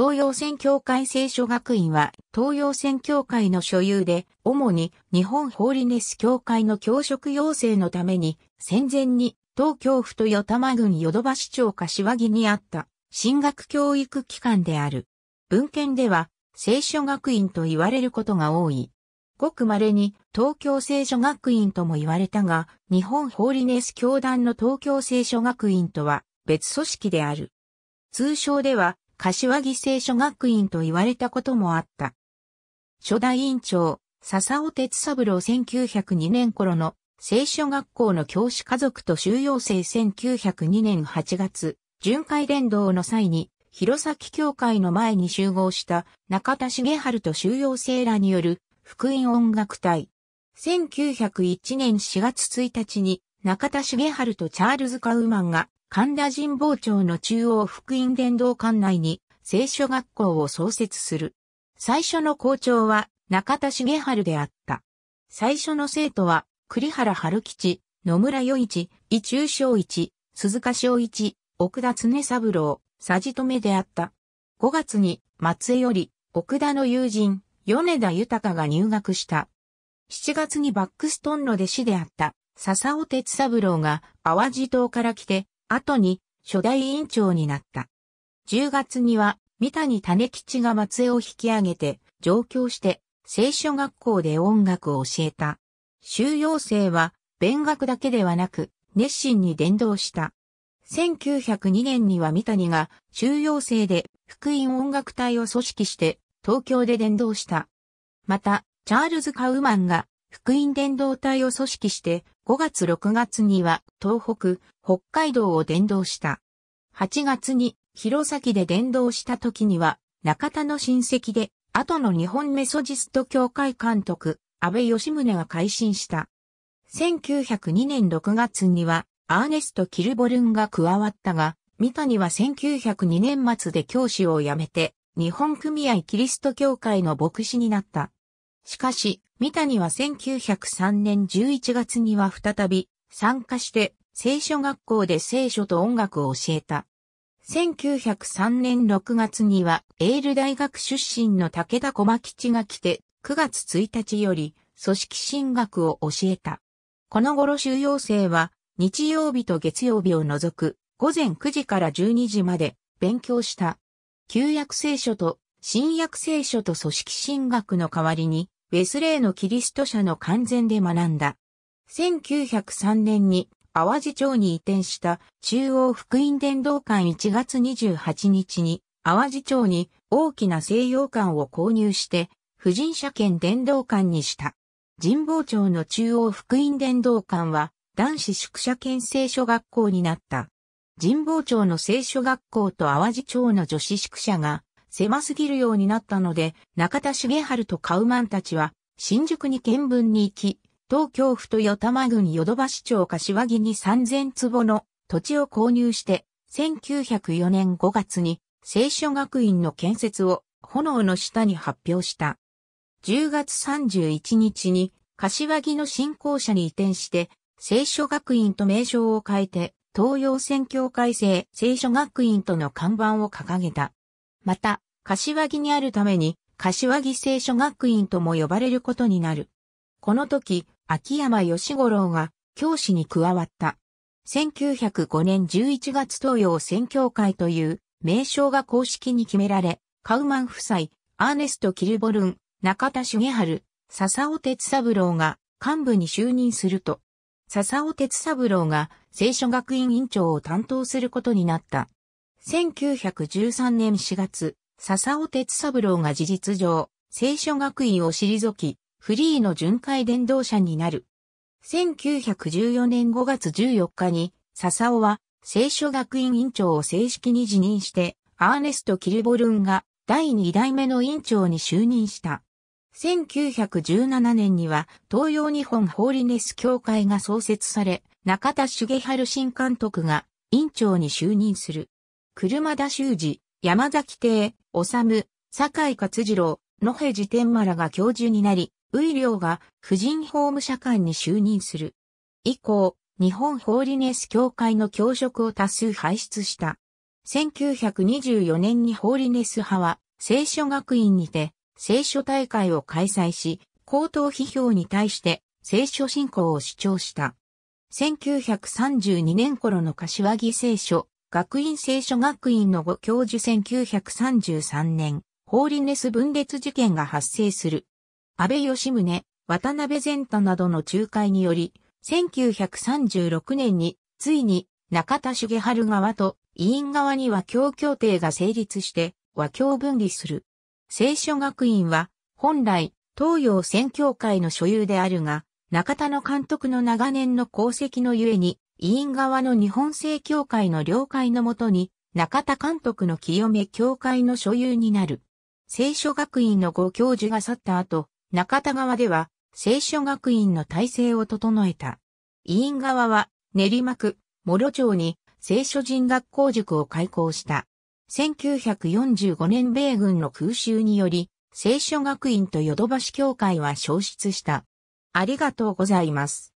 東洋宣教会聖書学院は東洋宣教会の所有で、主に日本ホーリネス教会の教職養成のために、戦前に東京府と与玉郡淀橋町柏木にあった進学教育機関である。文献では聖書学院と言われることが多い。ごく稀に東京聖書学院とも言われたが、日本ホーリネス教団の東京聖書学院とは別組織である。通称では柏木聖書学院と言われたこともあった。初代院長、笹尾哲三郎1902年頃の聖書学校の教師家族と修養生1902年8月、巡回伝道の際に、弘前教会の前に集合した中田重春と修養生らによる福音音楽隊。1901年4月1日に中田重春とチャールズ・カウマンが神田神保町の中央福音伝道館内に聖書学校を創設する。最初の校長は中田茂春であった。最初の生徒は栗原春吉、野村与一、伊中正一、鈴鹿正一、奥田常三郎、佐治留であった。5月に松江より奥田の友人、米田豊が入学した。7月にバックストンの弟子であった笹尾哲三郎が淡路島から来て後に初代委員長になった。10月には三谷種吉が松江を引き上げて上京して聖書学校で音楽を教えた。修養生は勉学だけではなく熱心に伝道した。1902年には三谷が修養生で福音音楽隊を組織して東京で伝道した。また、チャールズ・カウマンが福音伝道隊を組織して5月6月には東北、北海道を伝道した。8月に弘前で伝道した時には、中田の親戚で、後の日本メソジスト協会監督、安倍義宗が改心した。1902年6月には、アーネスト・キルボルンが加わったが、三谷は1902年末で教師を辞めて、日本組合キリスト教会の牧師になった。しかし、三谷は1903年11月には再び参加して聖書学校で聖書と音楽を教えた。1903年6月には、エール大学出身の武田小牧吉が来て、9月1日より、組織進学を教えた。この頃収容生は、日曜日と月曜日を除く、午前9時から12時まで、勉強した。旧約聖書と、新約聖書と組織進学の代わりに、ウェスレーのキリスト社の完全で学んだ。1903年に淡路町に移転した中央福音伝道館1月28日に、淡路町に大きな西洋館を購入して、婦人社兼伝道館にした。神保町の中央福音伝道館は、男子宿舎兼聖書学校になった。神保町の聖書学校と淡路町の女子宿舎が狭すぎるようになったので、中田茂春とカウマンたちは新宿に見分に行き、東京府と与玉郡淀橋町柏木に3000坪の土地を購入して、1904年5月に聖書学院の建設を炎の下に発表した。10月31日に柏木の新校舎に移転して、聖書学院と名称を変えて、東洋宣教改正聖書学院との看板を掲げた。また、柏木にあるために、柏木聖書学院とも呼ばれることになる。この時、秋山義五郎が教師に加わった。1905年11月東洋宣教会という名称が公式に決められ、カウマン夫妻、アーネスト・キルボルン、中田茂春、笹尾哲三郎が幹部に就任すると、笹尾哲三郎が聖書学院院長を担当することになった。1913年4月、笹尾哲三郎が事実上、聖書学院を退き、フリーの巡回電動車になる。1914年5月14日に、笹尾は、聖書学院院長を正式に辞任して、アーネスト・キルボルンが第2代目の院長に就任した。1917年には東洋日本ホーリネス協会が創設され、中田茂春新監督が院長に就任する。車田修二、山崎亭、治、酒井勝次郎、野辺寺天馬らが教授になり、ウイリョウが婦人法務社官に就任する。以降、日本ホーリネス協会の教職を多数輩出した。1924年にホーリネス派は、聖書学院にて、聖書大会を開催し、高等批評に対して聖書信仰を主張した。1932年頃の柏木聖書、学院聖書学院のご教授1933年、ホーリネス分裂事件が発生する。安倍義宗、渡辺善太などの仲介により、1936年に、ついに中田重春側と委員側に和教協定が成立して和教分離する。聖書学院は本来東洋宣教会の所有であるが、中田の監督の長年の功績のゆえに、委員側の日本正教会の了解のもとに、中田監督の清め教会の所有になる。聖書学院のご教授が去った後、中田側では、聖書学院の体制を整えた。委員側は、練馬区、諸町に聖書人学校塾を開校した。1945年米軍の空襲により、聖書学院とヨドバシ協会は消失した。ありがとうございます。